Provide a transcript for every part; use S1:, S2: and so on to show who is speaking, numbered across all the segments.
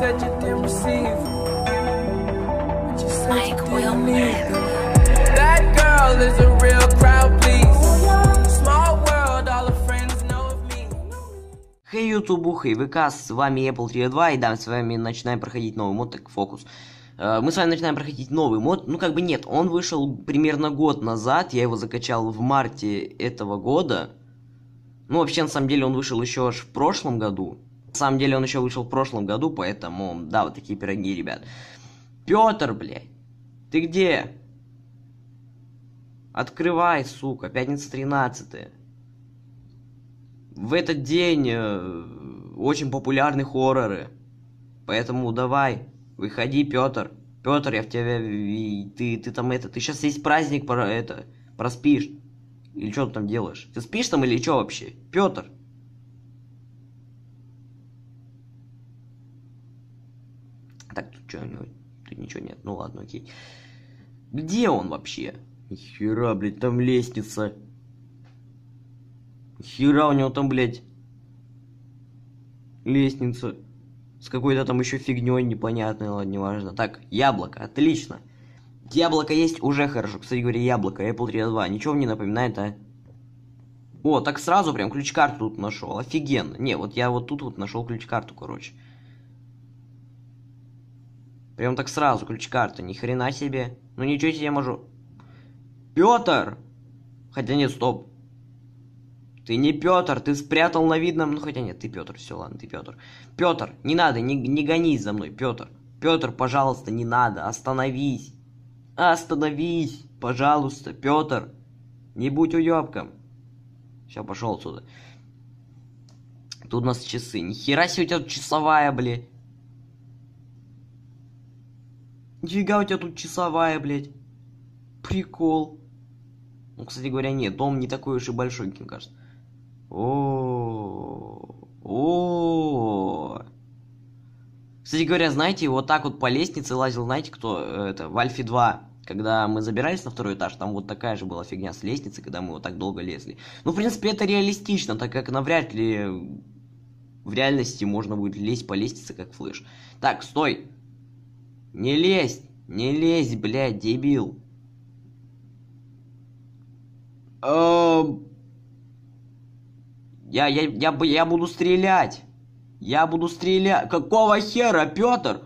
S1: said you didn't receive But you said Mike you didn't need That girl is a real crowd please Хей Ютубу, хей ВК, с вами Apple TV 2 и да, с вами начинаем проходить новый мод, так фокус э, мы с вами начинаем проходить новый мод. Ну, как бы нет, он вышел примерно год назад. Я его закачал в марте этого года. Ну, вообще, на самом деле, он вышел еще аж в прошлом году. На самом деле он еще вышел в прошлом году, поэтому, да, вот такие пироги, ребят. Петр, блядь, ты где? Открывай, сука, пятница 13 -е. В этот день э, очень популярны хорроры. Поэтому давай, выходи, Петр. Петр, я в тебя... Ты, ты там это... Ты сейчас есть праздник, про это... Проспишь. Или что ты там делаешь? Ты спишь там или что вообще? Петр. Че, ну, тут ничего нет. Ну ладно, окей. Где он вообще? Хера, блядь, там лестница. Хера у него там, блядь. Лестница. С какой-то там еще фигней непонятной, ладно, неважно. Так, яблоко, отлично. Яблоко есть уже хорошо. Кстати говоря, яблоко, Apple 3.2. Ничего мне напоминает, а? О, так сразу прям ключ-карту тут нашел. Офигенно. Не, вот я вот тут вот нашел ключ-карту, короче. Прям так сразу, ключ карты, ни хрена себе. Ну ничего себе, я могу... Петр. Хотя нет, стоп. Ты не Петр, ты спрятал на видном... Ну хотя нет, ты Петр. все, ладно, ты Петр. Петр, не надо, не, не гонись за мной, Петр. Петр, пожалуйста, не надо, остановись. Остановись, пожалуйста, Петр, Не будь уебком. Все, пошел отсюда. Тут у нас часы. Ни хера себе у тебя часовая, блядь. Нифига у тебя тут часовая, блядь. Прикол. Ну, кстати говоря, нет, дом не такой уж и большой, как кажется. О, о. Кстати говоря, знаете, вот так вот по лестнице лазил, знаете, кто э, это, в Альфе 2, когда мы забирались на второй этаж, там вот такая же была фигня с лестницей, когда мы вот так долго лезли. Ну, в принципе, это реалистично, так как навряд ли в реальности можно будет лезть по лестнице, как флеш. Так, стой. Не лезь! Не лезь, блядь, дебил! Эм. Я, я, я, я буду стрелять! Я буду стрелять! Какого хера, Петр?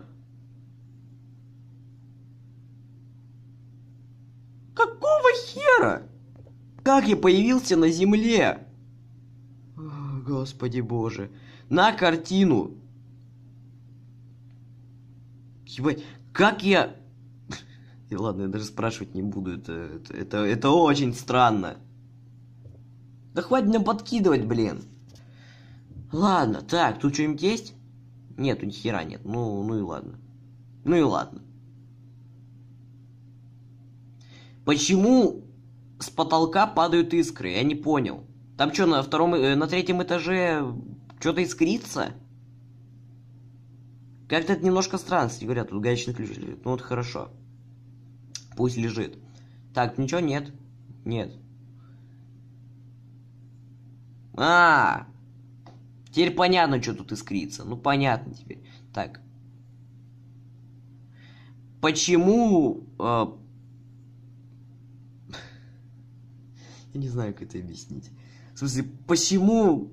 S1: Какого хера? Как я появился на земле? Господи боже. На картину. Ебать, как я... И ладно, я даже спрашивать не буду, это, это, это, это очень странно. Да хватит нам подкидывать, блин. Ладно, так, тут что-нибудь есть? Нету, ни хера нет. Ну, ну и ладно. Ну и ладно. Почему с потолка падают искры? Я не понял. Там что, на втором, э, на третьем этаже что-то искрится? Как-то это немножко странно, если говорят, тут гаечный ключ лежит. Ну вот хорошо. Пусть лежит. Так, ничего нет. Нет. А, -а, а, теперь понятно, что тут искрится. Ну понятно теперь. Так. Почему? Э, я не знаю, как это объяснить. В смысле, почему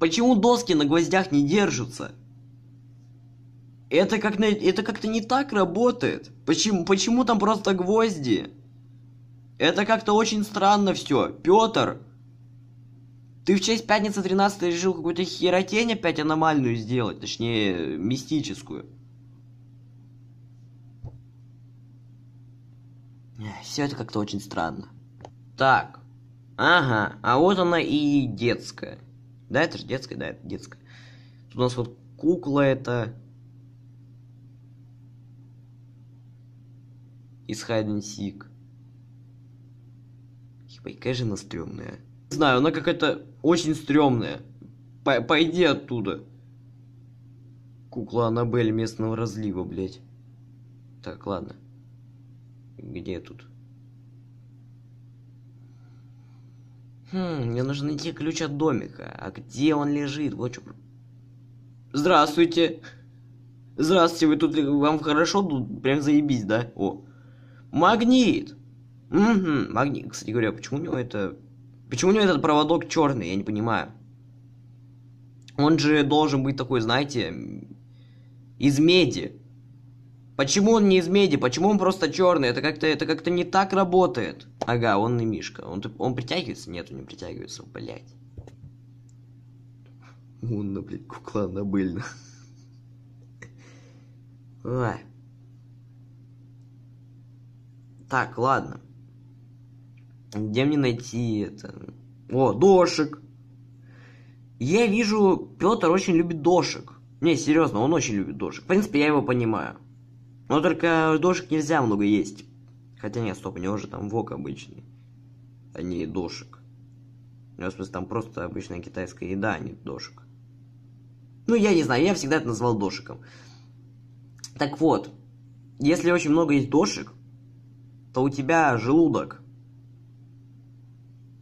S1: Почему доски на гвоздях не держатся? Это как-то это как не так работает. Почему почему там просто гвозди? Это как-то очень странно все. Петр, ты в честь пятницы 13 решил какую-то херотень опять аномальную сделать, точнее, мистическую. Все это как-то очень странно. Так. Ага, а вот она и детская. Да, это же детская, да, это детская. Тут у нас вот кукла это... Из Hide and Seek. Ебать, какая же она стрёмная. Не знаю, она какая-то очень стрёмная. По пойди оттуда. Кукла Аннабель местного разлива, блядь. Так, ладно. Где тут? Хм, мне нужно найти ключ от домика. А где он лежит? Вот что... Здравствуйте! Здравствуйте, вы тут... Вам хорошо? Тут прям заебись, да? О. Магнит! Угу, магнит. Кстати говоря, почему у него это... Почему у него этот проводок черный? Я не понимаю. Он же должен быть такой, знаете, из меди. Почему он не из меди? Почему он просто черный? Это как-то это как-то не так работает. Ага, он и Мишка. Он, он притягивается? Нет, он не притягивается, блядь. на блядь, кукла набыльна. Ой. Так, ладно. Где мне найти это? О, дошек. Я вижу, Петр очень любит дошек. Не, серьезно, он очень любит дошек. В принципе, я его понимаю. Но только дошек нельзя много есть. Хотя нет, стоп, у него же там вок обычный, а не дошек. Ну, в смысле, там просто обычная китайская еда, а не дошек. Ну, я не знаю, я всегда это назвал дошиком. Так вот, если очень много есть дошек, то у тебя желудок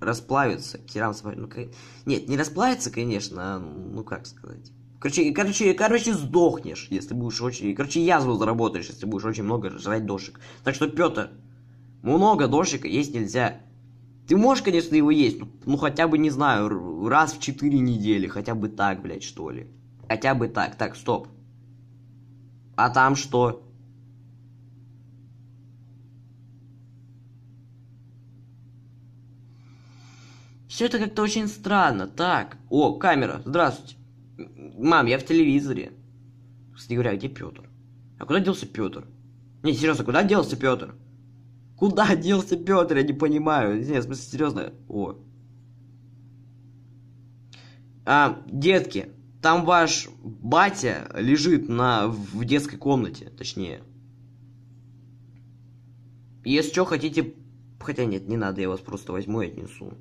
S1: расплавится. Керам, ну, как... Нет, не расплавится, конечно, а, ну как сказать. Короче, короче, короче, сдохнешь, если будешь очень... Короче, язву заработаешь, если будешь очень много жрать дошек. Так что, Петр, много дошек есть нельзя. Ты можешь, конечно, его есть, но, ну, ну хотя бы, не знаю, раз в 4 недели, хотя бы так, блядь, что ли. Хотя бы так. Так, стоп. А там что? Все это как-то очень странно. Так, о, камера, здравствуйте. Мам, я в телевизоре. Кстати говоря, где Петр? А куда делся Петр? Не, серьезно, куда делся Петр? Куда делся Петр? Я не понимаю. Нет, в смысле, серьезно. О. А, детки, там ваш батя лежит на, в детской комнате, точнее. Если что, хотите... Хотя нет, не надо, я вас просто возьму и отнесу.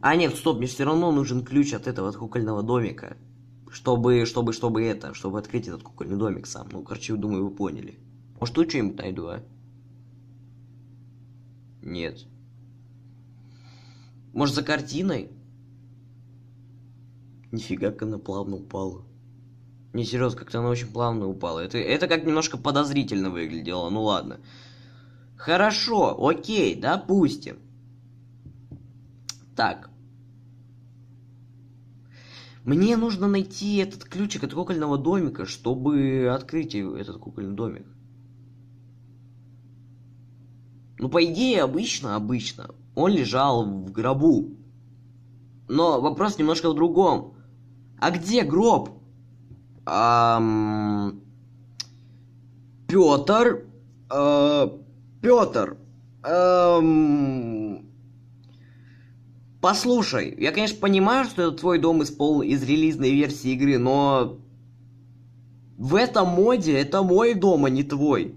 S1: А нет, стоп, мне все равно нужен ключ от этого от кукольного домика чтобы, чтобы, чтобы это, чтобы открыть этот кукольный домик сам. Ну, короче, думаю, вы поняли. Может, тут что-нибудь найду, а? Нет. Может, за картиной? Нифига, как она плавно упала. Не, серьезно, как-то она очень плавно упала. Это, это как немножко подозрительно выглядело, ну ладно. Хорошо, окей, допустим. Так, мне нужно найти этот ключик от кукольного домика, чтобы открыть этот кукольный домик. Ну, по идее, обычно, обычно. Он лежал в гробу. Но вопрос немножко в другом. А где гроб? Э, эм... Петр... Э... Петр... Эм... Послушай, я, конечно, понимаю, что это твой дом из пол из релизной версии игры, но в этом моде это мой дом, а не твой.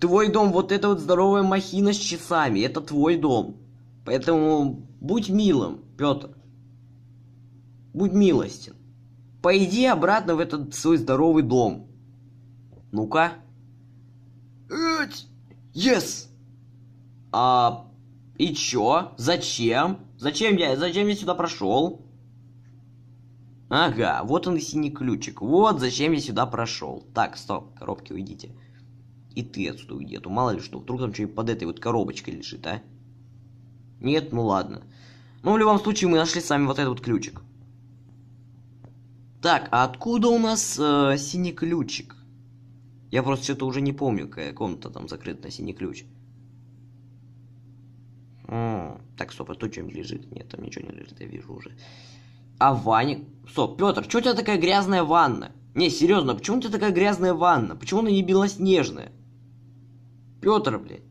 S1: Твой дом, вот эта вот здоровая махина с часами, это твой дом. Поэтому будь милым, Петр. Будь милостен. Пойди обратно в этот свой здоровый дом. Ну-ка. Yes! А и чё? Зачем? Зачем я, зачем я сюда прошел? Ага, вот он и синий ключик. Вот зачем я сюда прошел. Так, стоп, коробки уйдите. И ты отсюда уйди, а то мало ли что, вдруг там что-нибудь под этой вот коробочкой лежит, а? Нет, ну ладно. Ну, в любом случае, мы нашли с вами вот этот вот ключик. Так, а откуда у нас э, синий ключик? Я просто что-то уже не помню, какая комната там закрыта на синий ключ так, стоп, а то чем лежит? Нет, там ничего не лежит, я вижу уже. А Ваня... Стоп, Петр, что у тебя такая грязная ванна? Не, серьезно, почему у тебя такая грязная ванна? Почему она не белоснежная? Петр, блядь.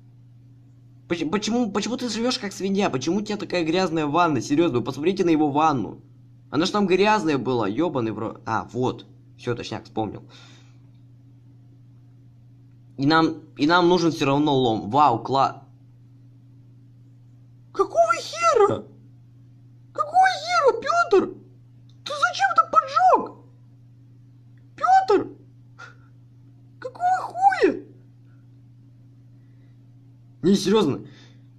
S1: Почему, почему, почему ты живешь как свинья? Почему у тебя такая грязная ванна? Серьезно, посмотрите на его ванну. Она же там грязная была, ебаный в А, вот. Все, точняк, вспомнил. И нам, и нам нужен все равно лом. Вау, класс хера? Какого хера, Петр? Ты зачем это поджег? Петр? Какого хуя? Не, серьезно.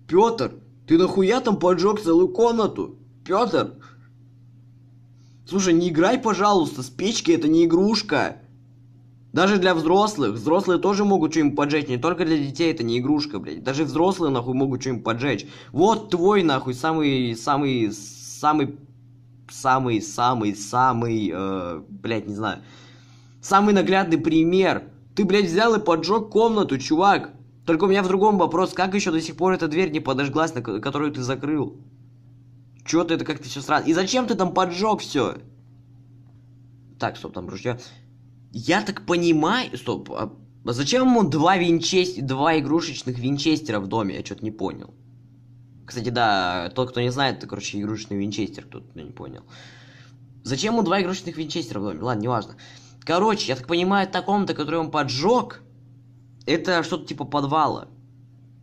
S1: Петр, ты нахуя там поджег целую комнату? Петр? Слушай, не играй, пожалуйста, с печки это не игрушка. Даже для взрослых. Взрослые тоже могут что-нибудь поджечь. Не только для детей это не игрушка, блядь. Даже взрослые, нахуй, могут что-нибудь поджечь. Вот твой, нахуй, самый, самый, самый, самый, самый, самый, э, блядь, не знаю. Самый наглядный пример. Ты, блядь, взял и поджег комнату, чувак. Только у меня в другом вопрос. Как еще до сих пор эта дверь не подожглась, на которую ты закрыл? Чего ты это как-то все сразу... И зачем ты там поджег все? Так, стоп, там ружье. Я так понимаю... Стоп, а зачем ему два, винчест... два игрушечных винчестера в доме? Я что-то не понял. Кстати, да, тот, кто не знает, это, короче, игрушечный винчестер, кто-то не понял. Зачем ему два игрушечных винчестера в доме? Ладно, неважно. Короче, я так понимаю, таком комната, которую он поджег, это что-то типа подвала.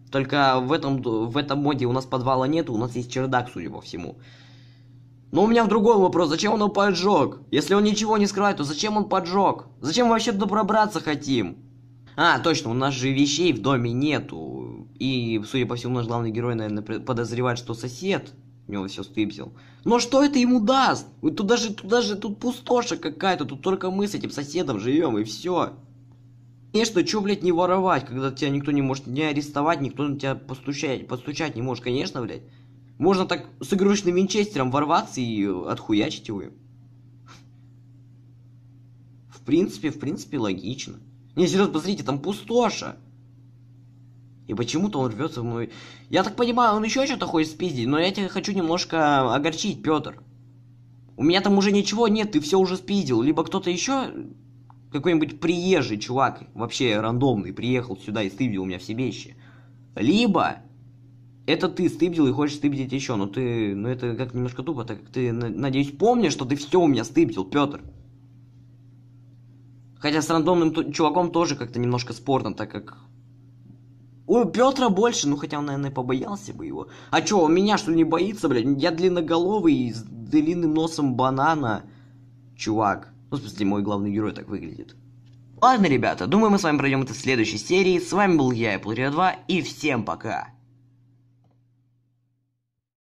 S1: Только в этом, в этом моде у нас подвала нету, у нас есть чердак, судя по всему. Но у меня в другом вопрос. Зачем он его поджег? Если он ничего не скрывает, то зачем он поджег? Зачем мы вообще туда пробраться хотим? А, точно, у нас же вещей в доме нету. И, судя по всему, наш главный герой, наверное, подозревает, что сосед у него все стыпсил. Но что это ему даст? Туда же, туда же, тут пустоша какая-то, тут только мы с этим соседом живем, и все. Конечно, что, блядь, не воровать, когда тебя никто не может не арестовать, никто на тебя постучать, постучать не может, конечно, блядь. Можно так с игрушечным винчестером ворваться и отхуячить его. В принципе, в принципе, логично. Не, серьезно, посмотрите, там пустоша. И почему-то он рвется в мой... Я так понимаю, он еще что-то хочет спиздить, но я тебя хочу немножко огорчить, Петр. У меня там уже ничего нет, ты все уже спиздил. Либо кто-то еще, какой-нибудь приезжий чувак, вообще рандомный, приехал сюда и стыдил у меня все вещи. Либо это ты стыбдил и хочешь стыбдить еще, но ты, ну это как немножко тупо, так как ты, надеюсь, помнишь, что ты все у меня стыбдил, Петр. Хотя с рандомным чуваком тоже как-то немножко спорно, так как... У Петра больше, ну хотя он, наверное, побоялся бы его. А чё, он меня что ли не боится, блядь? Я длинноголовый с длинным носом банана, чувак. Ну, в смысле, мой главный герой так выглядит. Ладно, ребята, думаю, мы с вами пройдем это в следующей серии. С вами был я, Apple 2, и всем пока!